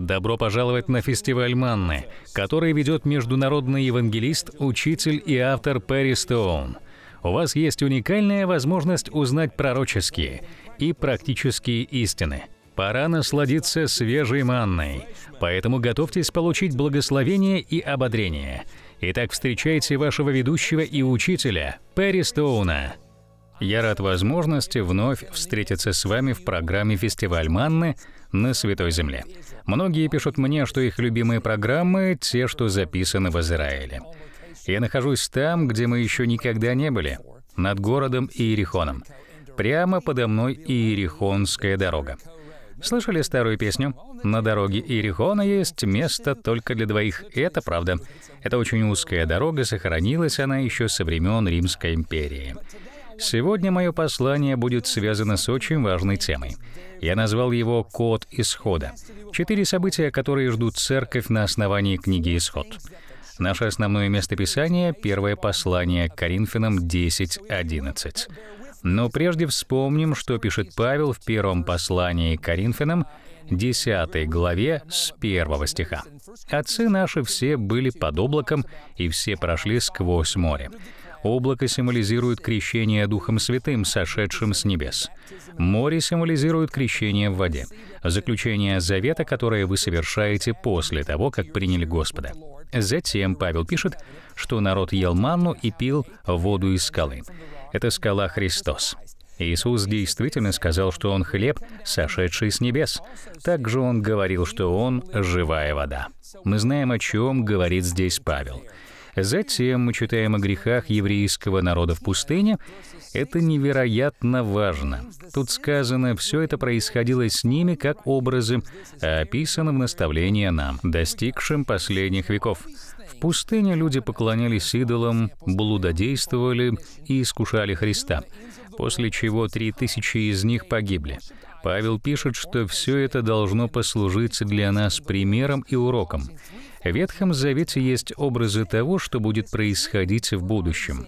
Добро пожаловать на фестиваль Манны, который ведет международный евангелист, учитель и автор Перри Стоун. У вас есть уникальная возможность узнать пророческие и практические истины. Пора насладиться свежей манной, поэтому готовьтесь получить благословение и ободрение. Итак, встречайте вашего ведущего и учителя Перри Стоуна. Я рад возможности вновь встретиться с вами в программе «Фестиваль Манны», на Святой Земле. Многие пишут мне, что их любимые программы — те, что записаны в Израиле. Я нахожусь там, где мы еще никогда не были, над городом Иерихоном. Прямо подо мной Иерихонская дорога. Слышали старую песню? На дороге Иерихона есть место только для двоих. Это правда. Это очень узкая дорога, сохранилась она еще со времен Римской империи. Сегодня мое послание будет связано с очень важной темой. Я назвал его «Код исхода». Четыре события, которые ждут церковь на основании книги «Исход». Наше основное местописание — первое послание к Коринфянам 10.11. Но прежде вспомним, что пишет Павел в первом послании к Коринфянам, 10 главе с 1 стиха. «Отцы наши все были под облаком, и все прошли сквозь море. Облако символизирует крещение Духом Святым, сошедшим с небес. Море символизирует крещение в воде, заключение завета, которое вы совершаете после того, как приняли Господа. Затем Павел пишет, что народ ел манну и пил воду из скалы. Это скала Христос. Иисус действительно сказал, что Он хлеб, сошедший с небес. Также Он говорил, что Он — живая вода. Мы знаем, о чем говорит здесь Павел. Затем мы читаем о грехах еврейского народа в пустыне. Это невероятно важно. Тут сказано, все это происходило с ними как образы, а описано в наставлении нам, достигшим последних веков. В пустыне люди поклонялись идолам, блудодействовали и искушали Христа, после чего три тысячи из них погибли. Павел пишет, что все это должно послужить для нас примером и уроком. В Ветхом Завете есть образы того, что будет происходить в будущем.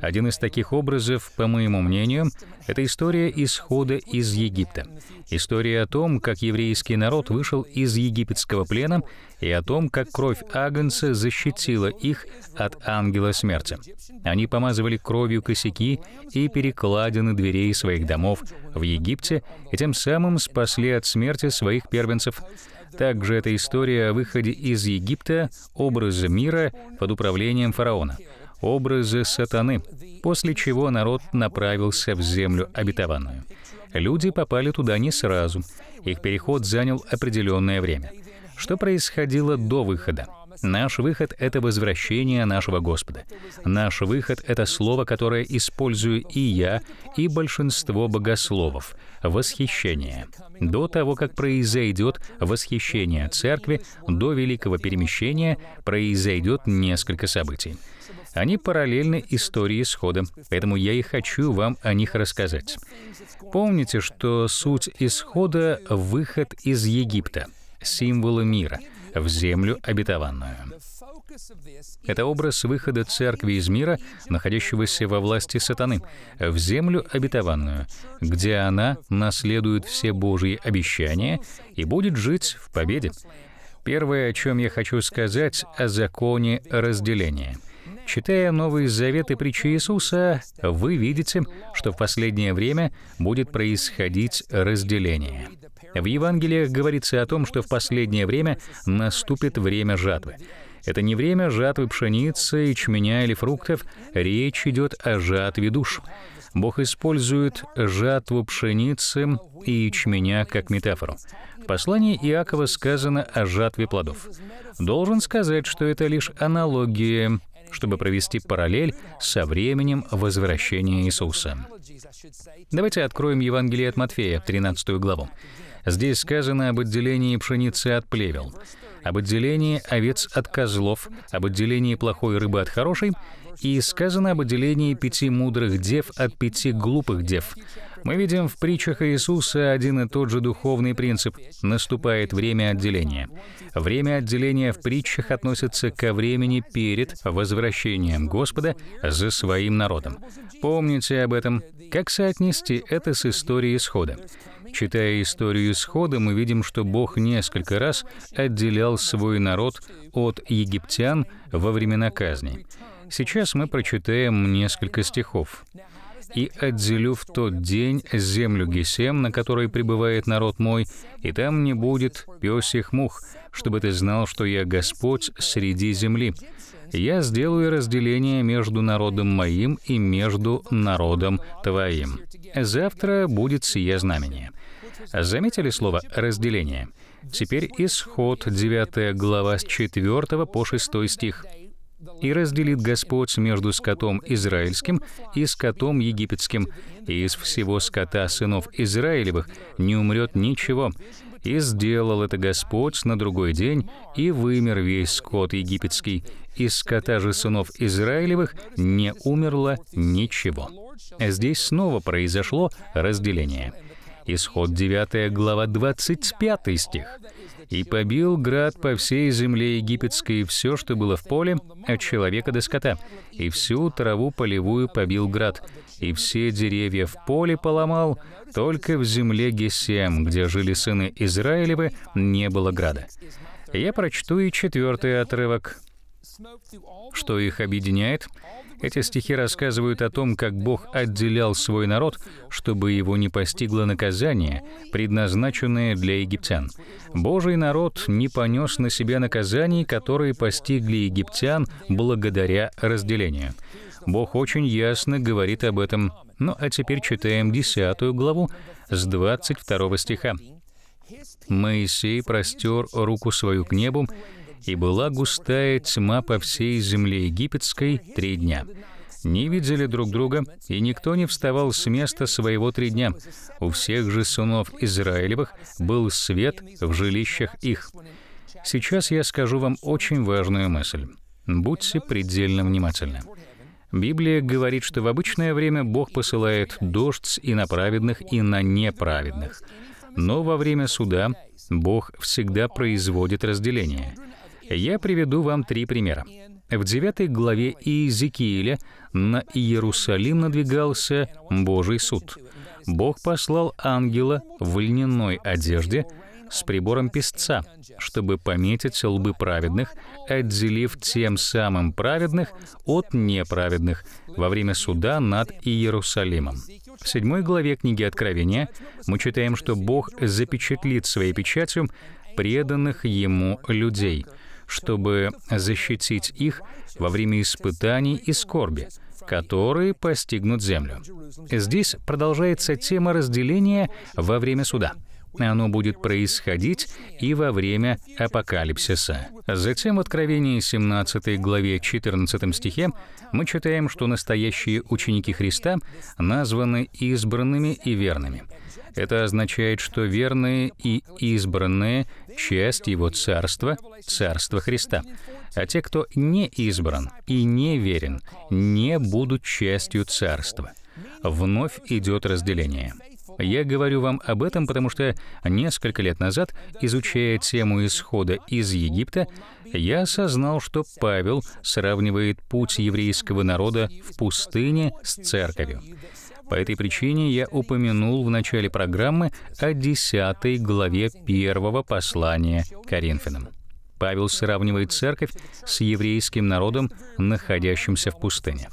Один из таких образов, по моему мнению, это история исхода из Египта. История о том, как еврейский народ вышел из египетского плена, и о том, как кровь Агнца защитила их от ангела смерти. Они помазывали кровью косяки и перекладины дверей своих домов в Египте, и тем самым спасли от смерти своих первенцев. Также эта история о выходе из Египта, образа мира под управлением фараона образы сатаны, после чего народ направился в землю обетованную. Люди попали туда не сразу, их переход занял определенное время. Что происходило до выхода? Наш выход — это возвращение нашего Господа. Наш выход — это слово, которое использую и я, и большинство богословов — восхищение. До того, как произойдет восхищение церкви, до великого перемещения произойдет несколько событий. Они параллельны истории исхода, поэтому я и хочу вам о них рассказать. Помните, что суть исхода — выход из Египта, символа мира, в землю обетованную. Это образ выхода церкви из мира, находящегося во власти сатаны, в землю обетованную, где она наследует все Божьи обещания и будет жить в победе. Первое, о чем я хочу сказать, о законе разделения — Читая Новый Завет и притчи Иисуса, вы видите, что в последнее время будет происходить разделение. В Евангелиях говорится о том, что в последнее время наступит время жатвы. Это не время жатвы пшеницы, ячменя или фруктов, речь идет о жатве душ. Бог использует жатву пшеницы и ячменя как метафору. В послании Иакова сказано о жатве плодов. Должен сказать, что это лишь аналогия чтобы провести параллель со временем возвращения Иисуса. Давайте откроем Евангелие от Матфея, 13 главу. Здесь сказано об отделении пшеницы от плевел, об отделении овец от козлов, об отделении плохой рыбы от хорошей, и сказано об отделении пяти мудрых дев от пяти глупых дев, мы видим в притчах Иисуса один и тот же духовный принцип — наступает время отделения. Время отделения в притчах относится ко времени перед возвращением Господа за своим народом. Помните об этом. Как соотнести это с историей исхода? Читая историю исхода, мы видим, что Бог несколько раз отделял свой народ от египтян во времена казни. Сейчас мы прочитаем несколько стихов и отделю в тот день землю Гесем, на которой пребывает народ мой, и там не будет пёсих мух, чтобы ты знал, что я Господь среди земли. Я сделаю разделение между народом моим и между народом твоим. Завтра будет сие знамение». Заметили слово «разделение»? Теперь исход, 9 глава, с 4 по 6 стих. И разделит Господь между скотом израильским и скотом египетским. И из всего скота сынов Израилевых не умрет ничего. И сделал это Господь на другой день, и вымер весь скот египетский. Из скота же сынов Израилевых не умерло ничего. Здесь снова произошло разделение. Исход 9 глава 25 стих и побил град по всей земле египетской все, что было в поле, от человека до скота, и всю траву полевую побил град, и все деревья в поле поломал, только в земле Гесем, где жили сыны Израилевы, не было града». Я прочту и четвертый отрывок. Что их объединяет? Эти стихи рассказывают о том, как Бог отделял свой народ, чтобы его не постигло наказание, предназначенное для египтян. Божий народ не понес на себя наказаний, которые постигли египтян благодаря разделению. Бог очень ясно говорит об этом. Ну а теперь читаем 10 главу с 22 стиха. Моисей простер руку свою к небу, и была густая тьма по всей земле египетской три дня. Не видели друг друга, и никто не вставал с места своего три дня. У всех же сынов Израилевых был свет в жилищах их. Сейчас я скажу вам очень важную мысль. Будьте предельно внимательны. Библия говорит, что в обычное время Бог посылает дождь и на праведных, и на неправедных. Но во время суда Бог всегда производит разделение. Я приведу вам три примера. В 9 главе Иезекииля на Иерусалим надвигался Божий суд. Бог послал ангела в льняной одежде с прибором песца, чтобы пометить лбы праведных, отделив тем самым праведных от неправедных во время суда над Иерусалимом. В 7 главе книги Откровения мы читаем, что Бог запечатлит своей печатью преданных Ему людей — чтобы защитить их во время испытаний и скорби, которые постигнут землю. Здесь продолжается тема разделения во время суда. Оно будет происходить и во время апокалипсиса. Затем в Откровении 17 главе 14 стихе мы читаем, что настоящие ученики Христа названы избранными и верными — это означает, что верные и избранные — часть Его Царства, Царства Христа. А те, кто не избран и не верен, не будут частью Царства. Вновь идет разделение. Я говорю вам об этом, потому что несколько лет назад, изучая тему исхода из Египта, я осознал, что Павел сравнивает путь еврейского народа в пустыне с церковью. По этой причине я упомянул в начале программы о 10 главе первого послания Коринфянам. Павел сравнивает церковь с еврейским народом, находящимся в пустыне.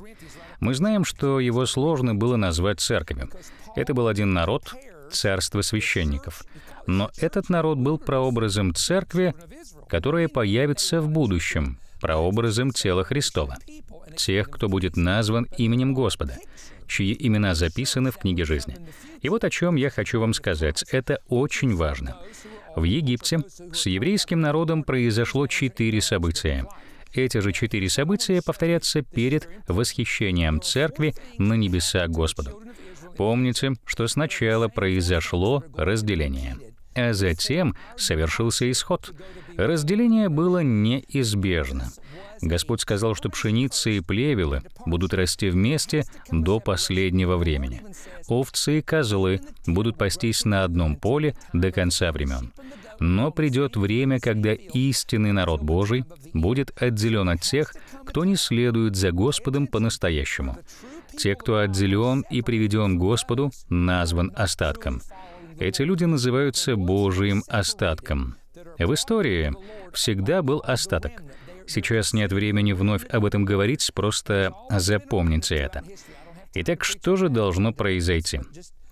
Мы знаем, что его сложно было назвать церковью. Это был один народ, царство священников. Но этот народ был прообразом церкви, которая появится в будущем, прообразом тела Христова, тех, кто будет назван именем Господа чьи имена записаны в книге жизни. И вот о чем я хочу вам сказать. Это очень важно. В Египте с еврейским народом произошло четыре события. Эти же четыре события повторятся перед восхищением церкви на небеса Господу. Помните, что сначала произошло разделение а затем совершился исход. Разделение было неизбежно. Господь сказал, что пшеница и плевелы будут расти вместе до последнего времени. Овцы и козлы будут пастись на одном поле до конца времен. Но придет время, когда истинный народ Божий будет отделен от тех, кто не следует за Господом по-настоящему. Те, кто отделен и приведен Господу, назван остатком. Эти люди называются Божиим остатком. В истории всегда был остаток. Сейчас нет времени вновь об этом говорить, просто запомните это. Итак, что же должно произойти?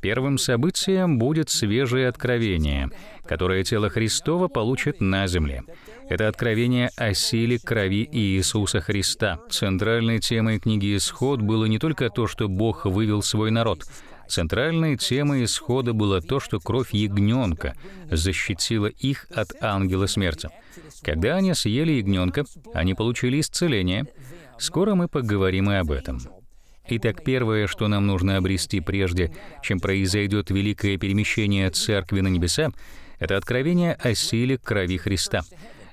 Первым событием будет свежее откровение, которое тело Христова получит на земле. Это откровение о силе крови Иисуса Христа. Центральной темой книги «Исход» было не только то, что Бог вывел свой народ — Центральной темой исхода было то, что кровь ягненка защитила их от ангела смерти. Когда они съели ягненка, они получили исцеление. Скоро мы поговорим и об этом. Итак, первое, что нам нужно обрести прежде, чем произойдет великое перемещение церкви на небеса, это откровение о силе крови Христа.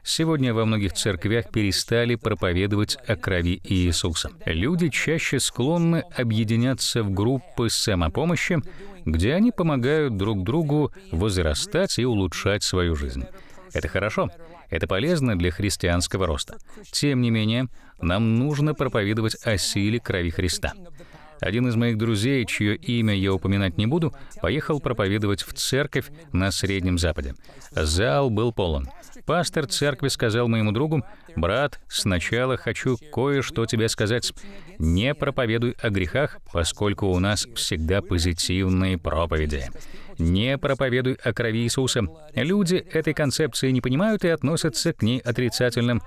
Сегодня во многих церквях перестали проповедовать о крови Иисуса. Люди чаще склонны объединяться в группы самопомощи, где они помогают друг другу возрастать и улучшать свою жизнь. Это хорошо, это полезно для христианского роста. Тем не менее, нам нужно проповедовать о силе крови Христа. Один из моих друзей, чье имя я упоминать не буду, поехал проповедовать в церковь на Среднем Западе. Зал был полон. Пастор церкви сказал моему другу, «Брат, сначала хочу кое-что тебе сказать. Не проповедуй о грехах, поскольку у нас всегда позитивные проповеди. Не проповедуй о крови Иисуса. Люди этой концепции не понимают и относятся к ней отрицательным.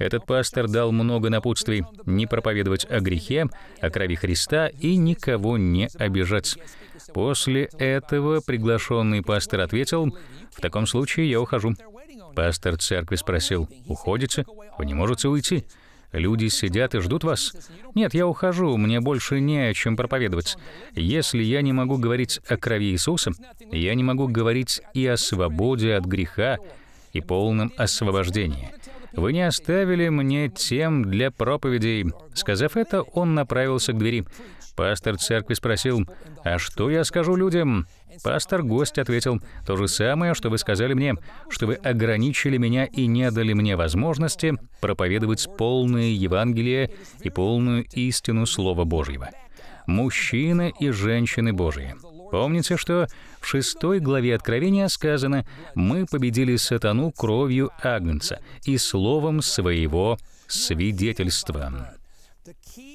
Этот пастор дал много напутствий — не проповедовать о грехе, о крови Христа и никого не обижать. После этого приглашенный пастор ответил, «В таком случае я ухожу». Пастор церкви спросил, «Уходите? Вы не можете уйти?» Люди сидят и ждут вас. Нет, я ухожу, мне больше не о чем проповедовать. Если я не могу говорить о крови Иисуса, я не могу говорить и о свободе от греха, и полном освобождении вы не оставили мне тем для проповедей». Сказав это, он направился к двери. Пастор церкви спросил, «А что я скажу людям?» Пастор-гость ответил, «То же самое, что вы сказали мне, что вы ограничили меня и не дали мне возможности проповедовать полное Евангелие и полную истину Слова Божьего. Мужчины и женщины Божьи, Помните, что в шестой главе Откровения сказано «Мы победили сатану кровью Агнца и словом своего свидетельства».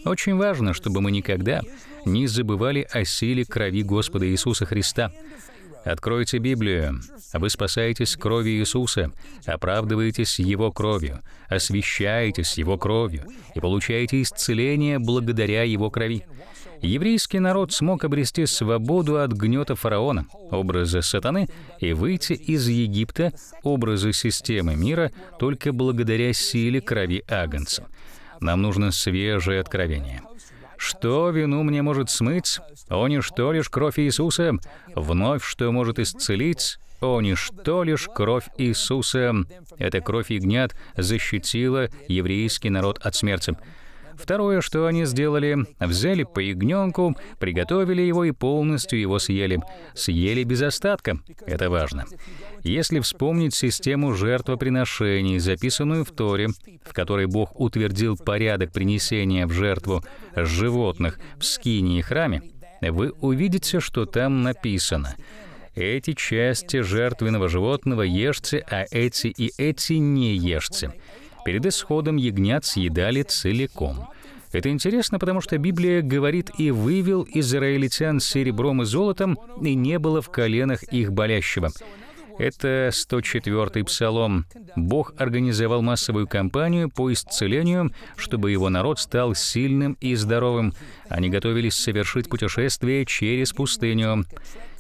Очень важно, чтобы мы никогда не забывали о силе крови Господа Иисуса Христа. Откройте Библию. Вы спасаетесь кровью Иисуса, оправдываетесь Его кровью, освящаетесь Его кровью и получаете исцеление благодаря Его крови еврейский народ смог обрести свободу от гнета фараона, образа сатаны, и выйти из Египта, образа системы мира, только благодаря силе крови Агнца. Нам нужно свежее откровение. Что вину мне может смыть? О, ничто лишь кровь Иисуса. Вновь что может исцелить? О, ничто лишь кровь Иисуса. Эта кровь ягнят защитила еврейский народ от смерти. Второе, что они сделали, взяли по ягненку, приготовили его и полностью его съели. Съели без остатка. Это важно. Если вспомнить систему жертвоприношений, записанную в Торе, в которой Бог утвердил порядок принесения в жертву животных в скине и храме, вы увидите, что там написано эти части жертвенного животного ешьте, а эти и эти не ешьте. Перед исходом ягнят съедали целиком. Это интересно, потому что Библия говорит «и вывел израильтян серебром и золотом, и не было в коленах их болящего». Это 104-й псалом. Бог организовал массовую кампанию по исцелению, чтобы его народ стал сильным и здоровым. Они готовились совершить путешествие через пустыню.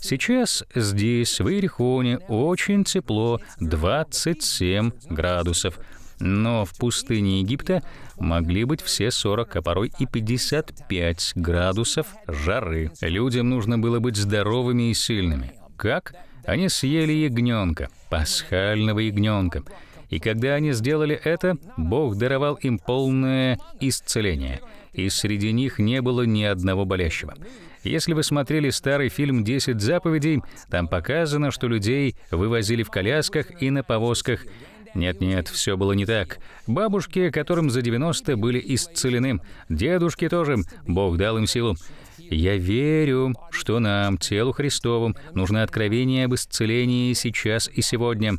Сейчас здесь, в Иерихоне, очень тепло, 27 градусов. Но в пустыне Египта могли быть все 40, а порой и 55 градусов жары. Людям нужно было быть здоровыми и сильными. Как? Они съели ягненка, пасхального ягненка. И когда они сделали это, Бог даровал им полное исцеление. И среди них не было ни одного болящего. Если вы смотрели старый фильм «Десять заповедей», там показано, что людей вывозили в колясках и на повозках, нет-нет, все было не так. Бабушки, которым за 90 были исцелены, дедушки тоже, Бог дал им силу. Я верю, что нам, телу Христовым, нужно откровение об исцелении сейчас и сегодня.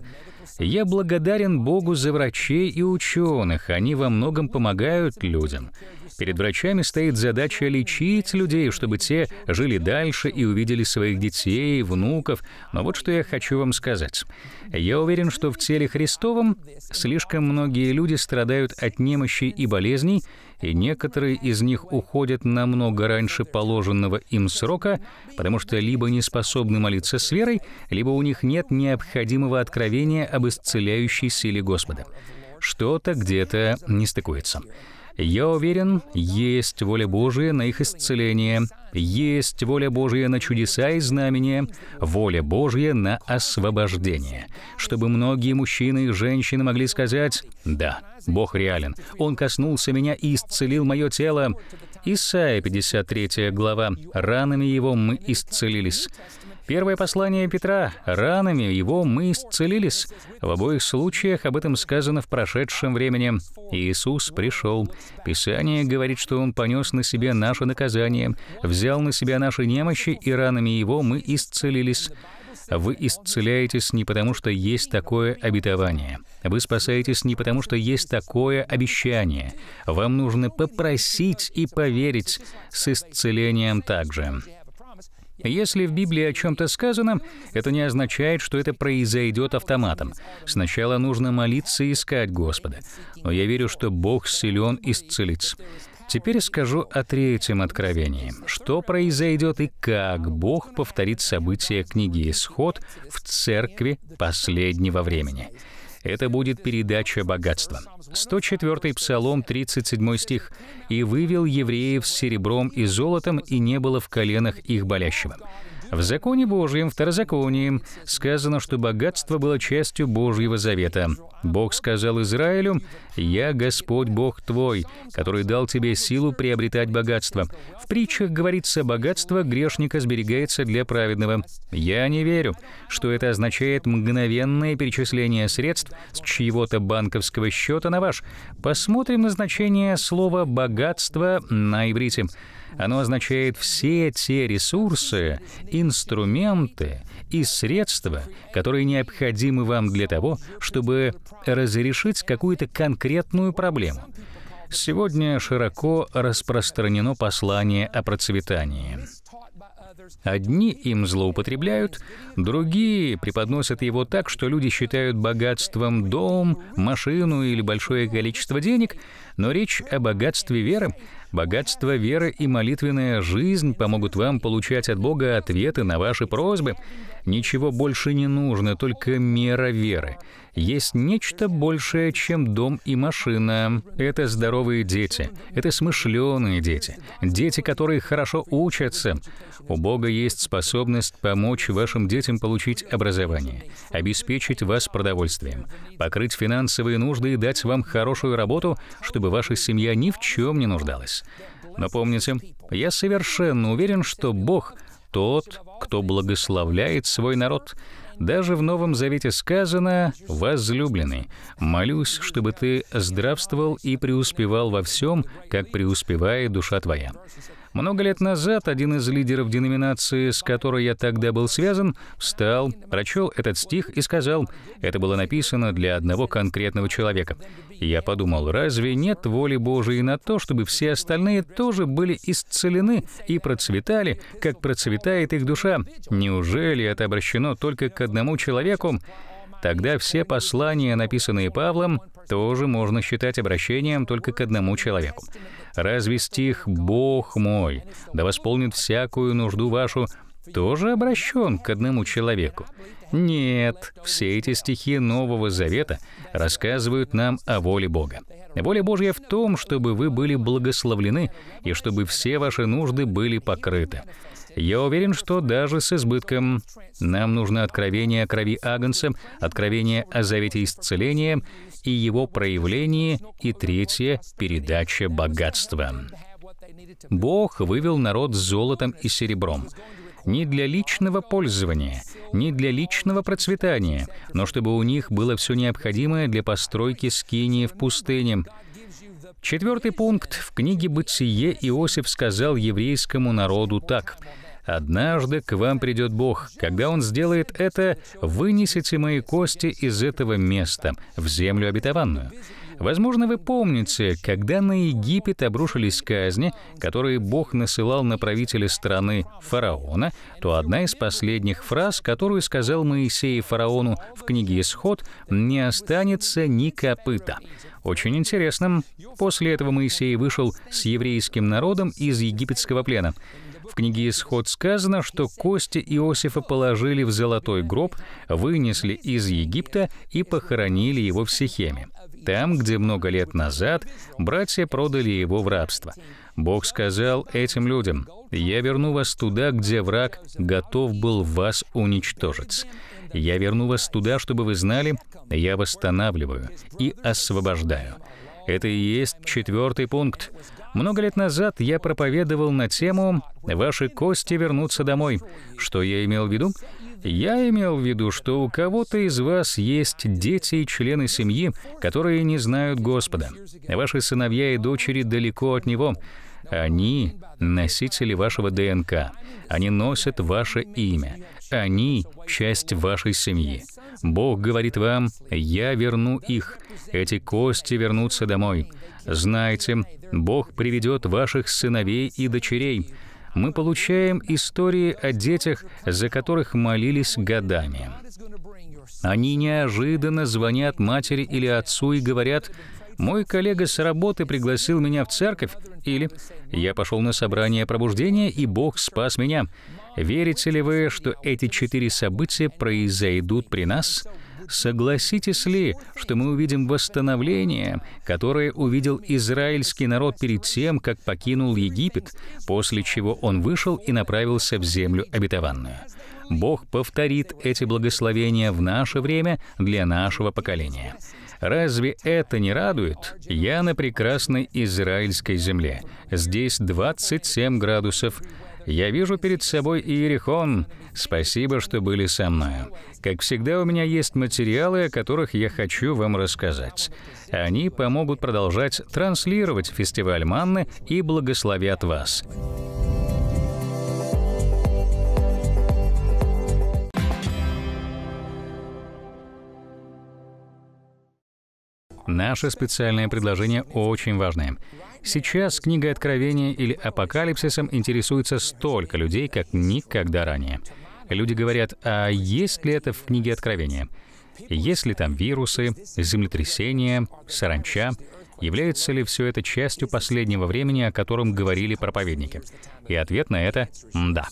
Я благодарен Богу за врачей и ученых, они во многом помогают людям. Перед врачами стоит задача лечить людей, чтобы те жили дальше и увидели своих детей, внуков. Но вот что я хочу вам сказать. Я уверен, что в теле Христовом слишком многие люди страдают от немощи и болезней, и некоторые из них уходят намного раньше положенного им срока, потому что либо не способны молиться с верой, либо у них нет необходимого откровения об исцеляющей силе Господа. Что-то где-то не стыкуется. Я уверен, есть воля Божия на их исцеление, есть воля Божия на чудеса и знамения, воля Божья на освобождение, чтобы многие мужчины и женщины могли сказать «Да, Бог реален, Он коснулся меня и исцелил мое тело». Исайя 53 глава «Ранами Его мы исцелились». Первое послание Петра. Ранами его мы исцелились. В обоих случаях об этом сказано в прошедшем времени. Иисус пришел. Писание говорит, что Он понес на себе наше наказание, взял на себя наши немощи, и ранами Его мы исцелились. Вы исцеляетесь не потому, что есть такое обетование. Вы спасаетесь не потому, что есть такое обещание. Вам нужно попросить и поверить с исцелением также. Если в Библии о чем-то сказано, это не означает, что это произойдет автоматом. Сначала нужно молиться и искать Господа. Но я верю, что Бог силен исцелить. Теперь скажу о третьем откровении. Что произойдет и как Бог повторит события книги «Исход» в церкви последнего времени — это будет передача богатства. 104 Псалом, 37 стих. «И вывел евреев с серебром и золотом, и не было в коленах их болящего». В законе Божьем, второзаконии, сказано, что богатство было частью Божьего завета. Бог сказал Израилю, «Я Господь Бог твой, который дал тебе силу приобретать богатство». В притчах говорится, богатство грешника сберегается для праведного. Я не верю, что это означает мгновенное перечисление средств с чьего-то банковского счета на ваш. Посмотрим на значение слова «богатство» на иврите. Оно означает все те ресурсы, инструменты и средства, которые необходимы вам для того, чтобы разрешить какую-то конкретную проблему. Сегодня широко распространено послание о процветании. Одни им злоупотребляют, другие преподносят его так, что люди считают богатством дом, машину или большое количество денег, но речь о богатстве веры Богатство веры и молитвенная жизнь помогут вам получать от Бога ответы на ваши просьбы. Ничего больше не нужно, только мера веры есть нечто большее, чем дом и машина. Это здоровые дети, это смышленые дети, дети, которые хорошо учатся. У Бога есть способность помочь вашим детям получить образование, обеспечить вас продовольствием, покрыть финансовые нужды и дать вам хорошую работу, чтобы ваша семья ни в чем не нуждалась. Но помните, я совершенно уверен, что Бог — тот, кто благословляет свой народ — даже в Новом Завете сказано «возлюбленный». Молюсь, чтобы ты здравствовал и преуспевал во всем, как преуспевает душа твоя. Много лет назад один из лидеров деноминации, с которой я тогда был связан, встал, прочел этот стих и сказал, это было написано для одного конкретного человека. Я подумал, разве нет воли Божией на то, чтобы все остальные тоже были исцелены и процветали, как процветает их душа? Неужели это обращено только к одному человеку? Тогда все послания, написанные Павлом, тоже можно считать обращением только к одному человеку. Разве стих «Бог мой, да восполнит всякую нужду вашу» тоже обращен к одному человеку? Нет, все эти стихи Нового Завета рассказывают нам о воле Бога. Воля Божья в том, чтобы вы были благословлены и чтобы все ваши нужды были покрыты. Я уверен, что даже с избытком. Нам нужно откровение о крови Агнца, откровение о завете исцеления и его проявлении, и третье — передача богатства. Бог вывел народ с золотом и серебром. Не для личного пользования, не для личного процветания, но чтобы у них было все необходимое для постройки скинии в пустыне. Четвертый пункт. В книге «Бытие» Иосиф сказал еврейскому народу так — Однажды к вам придет Бог. Когда Он сделает это, вынесите мои кости из этого места в землю обетованную. Возможно, вы помните, когда на Египет обрушились казни, которые Бог насылал на правителя страны фараона, то одна из последних фраз, которую сказал Моисей фараону в книге «Исход», «Не останется ни копыта». Очень интересно, После этого Моисей вышел с еврейским народом из египетского плена. В книге «Исход» сказано, что кости Иосифа положили в золотой гроб, вынесли из Египта и похоронили его в Сихеме, там, где много лет назад братья продали его в рабство. Бог сказал этим людям, «Я верну вас туда, где враг готов был вас уничтожить. Я верну вас туда, чтобы вы знали, я восстанавливаю и освобождаю». Это и есть четвертый пункт. Много лет назад я проповедовал на тему «Ваши кости вернутся домой». Что я имел в виду? Я имел в виду, что у кого-то из вас есть дети и члены семьи, которые не знают Господа. Ваши сыновья и дочери далеко от Него. Они — носители вашего ДНК. Они носят ваше имя. Они — часть вашей семьи. Бог говорит вам, «Я верну их. Эти кости вернутся домой». Знайте, Бог приведет ваших сыновей и дочерей. Мы получаем истории о детях, за которых молились годами. Они неожиданно звонят матери или отцу и говорят, «Мой коллега с работы пригласил меня в церковь» или «Я пошел на собрание пробуждения, и Бог спас меня». Верите ли вы, что эти четыре события произойдут при нас – Согласитесь ли, что мы увидим восстановление, которое увидел израильский народ перед тем, как покинул Египет, после чего он вышел и направился в землю обетованную? Бог повторит эти благословения в наше время для нашего поколения. Разве это не радует? Я на прекрасной израильской земле. Здесь 27 градусов, я вижу перед собой Иерихон. Спасибо, что были со мною. Как всегда, у меня есть материалы, о которых я хочу вам рассказать. Они помогут продолжать транслировать фестиваль Манны и благословят вас. Наше специальное предложение очень важное. Сейчас книгой Откровения или Апокалипсисом интересуется столько людей, как никогда ранее. Люди говорят, а есть ли это в книге Откровения? Есть ли там вирусы, землетрясения, саранча? Является ли все это частью последнего времени, о котором говорили проповедники? И ответ на это — да.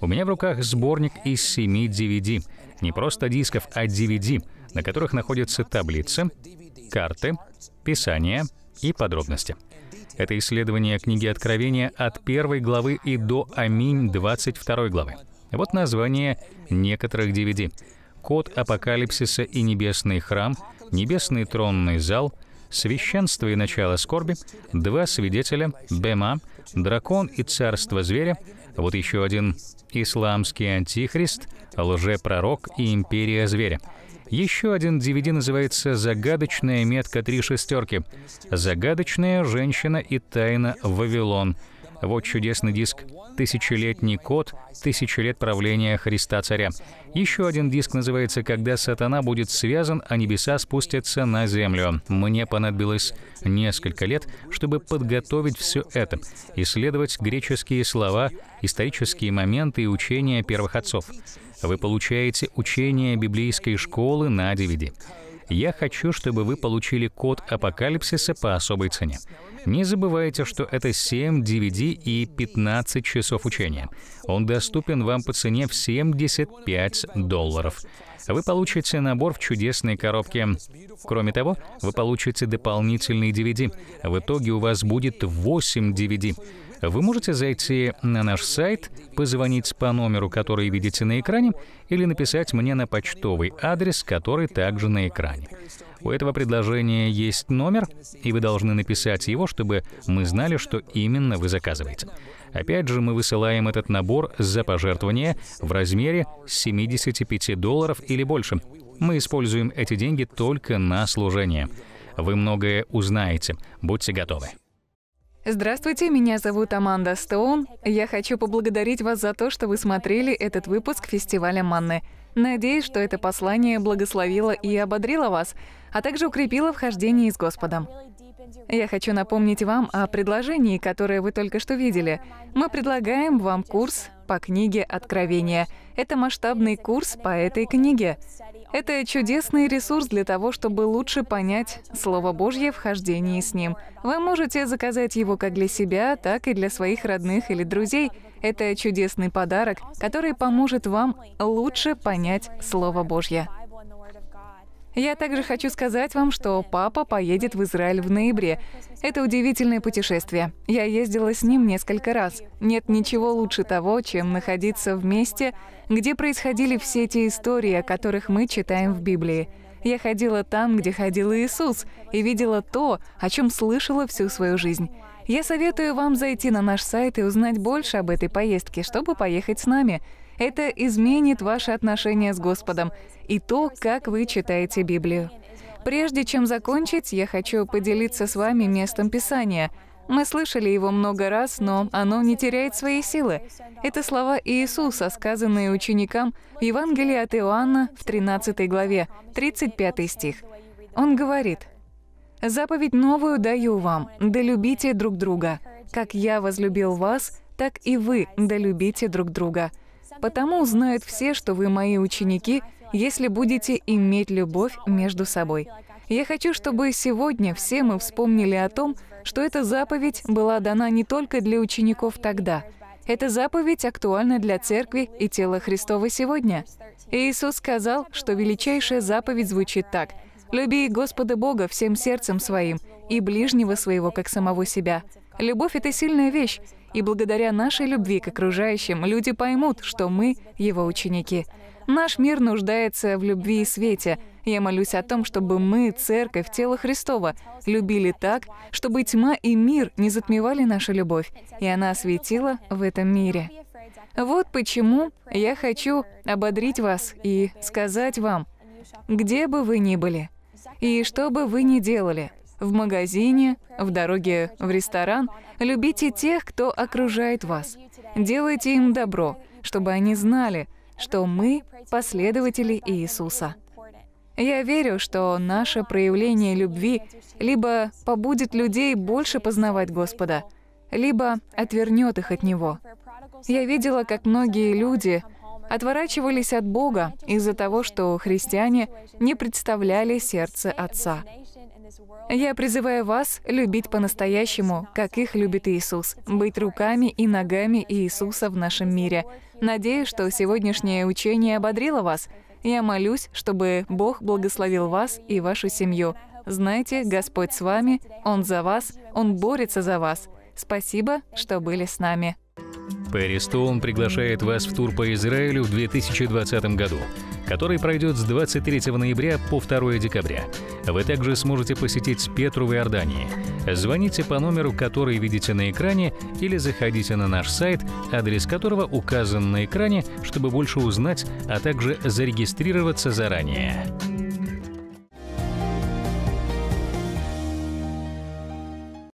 У меня в руках сборник из семи DVD. Не просто дисков, а DVD, на которых находятся таблицы, карты, писания и подробности. Это исследование книги Откровения от первой главы и до Аминь 22 главы. Вот название некоторых DVD. «Код апокалипсиса и небесный храм», «Небесный тронный зал», «Священство и начало скорби», «Два свидетеля», «Бема», «Дракон и царство зверя», вот еще один «Исламский антихрист», «Лжепророк и империя зверя». Еще один DVD называется «Загадочная метка три шестерки». «Загадочная женщина и тайна Вавилон». Вот чудесный диск «Тысячелетний код. Тысячи лет правления Христа Царя». Еще один диск называется «Когда сатана будет связан, а небеса спустятся на землю». Мне понадобилось несколько лет, чтобы подготовить все это, исследовать греческие слова, исторические моменты и учения первых отцов. Вы получаете учение библейской школы на DVD. Я хочу, чтобы вы получили код апокалипсиса по особой цене. Не забывайте, что это 7 DVD и 15 часов учения. Он доступен вам по цене в 75 долларов. Вы получите набор в чудесной коробке. Кроме того, вы получите дополнительный DVD. В итоге у вас будет 8 DVD. Вы можете зайти на наш сайт, позвонить по номеру, который видите на экране, или написать мне на почтовый адрес, который также на экране. У этого предложения есть номер, и вы должны написать его, чтобы мы знали, что именно вы заказываете. Опять же, мы высылаем этот набор за пожертвование в размере 75 долларов или больше. Мы используем эти деньги только на служение. Вы многое узнаете. Будьте готовы. Здравствуйте, меня зовут Аманда Стоун. Я хочу поблагодарить вас за то, что вы смотрели этот выпуск фестиваля Манны. Надеюсь, что это послание благословило и ободрило вас, а также укрепило вхождение с Господом. Я хочу напомнить вам о предложении, которое вы только что видели. Мы предлагаем вам курс по книге Откровения. Это масштабный курс по этой книге. Это чудесный ресурс для того, чтобы лучше понять Слово Божье в хождении с Ним. Вы можете заказать его как для себя, так и для своих родных или друзей. Это чудесный подарок, который поможет вам лучше понять Слово Божье. Я также хочу сказать вам, что папа поедет в Израиль в ноябре. Это удивительное путешествие. Я ездила с ним несколько раз. Нет ничего лучше того, чем находиться в месте, где происходили все те истории, о которых мы читаем в Библии. Я ходила там, где ходил Иисус, и видела то, о чем слышала всю свою жизнь. Я советую вам зайти на наш сайт и узнать больше об этой поездке, чтобы поехать с нами. Это изменит ваши отношения с Господом и то, как вы читаете Библию. Прежде чем закончить, я хочу поделиться с вами местом Писания. Мы слышали его много раз, но оно не теряет своей силы. Это слова Иисуса, сказанные ученикам в Евангелии от Иоанна в 13 главе, 35 стих. Он говорит, «Заповедь новую даю вам, да любите друг друга. Как я возлюбил вас, так и вы долюбите друг друга. Потому узнают все, что вы мои ученики, если будете иметь любовь между собой. Я хочу, чтобы сегодня все мы вспомнили о том, что эта заповедь была дана не только для учеников тогда. Эта заповедь актуальна для церкви и тела Христова сегодня. Иисус сказал, что величайшая заповедь звучит так – Люби Господа Бога всем сердцем своим и ближнего своего, как самого себя. Любовь — это сильная вещь, и благодаря нашей любви к окружающим люди поймут, что мы — его ученики. Наш мир нуждается в любви и свете. Я молюсь о том, чтобы мы, Церковь, Тело Христова, любили так, чтобы тьма и мир не затмевали нашу любовь, и она осветила в этом мире. Вот почему я хочу ободрить вас и сказать вам, где бы вы ни были, и что бы вы ни делали, в магазине, в дороге, в ресторан. Любите тех, кто окружает вас. Делайте им добро, чтобы они знали, что мы — последователи Иисуса. Я верю, что наше проявление любви либо побудет людей больше познавать Господа, либо отвернет их от Него. Я видела, как многие люди отворачивались от Бога из-за того, что христиане не представляли сердце Отца. Я призываю вас любить по-настоящему, как их любит Иисус, быть руками и ногами Иисуса в нашем мире. Надеюсь, что сегодняшнее учение ободрило вас. Я молюсь, чтобы Бог благословил вас и вашу семью. Знайте, Господь с вами, Он за вас, Он борется за вас. Спасибо, что были с нами. Перри Стоун приглашает вас в тур по Израилю в 2020 году, который пройдет с 23 ноября по 2 декабря. Вы также сможете посетить Петру в Иордании. Звоните по номеру, который видите на экране, или заходите на наш сайт, адрес которого указан на экране, чтобы больше узнать, а также зарегистрироваться заранее.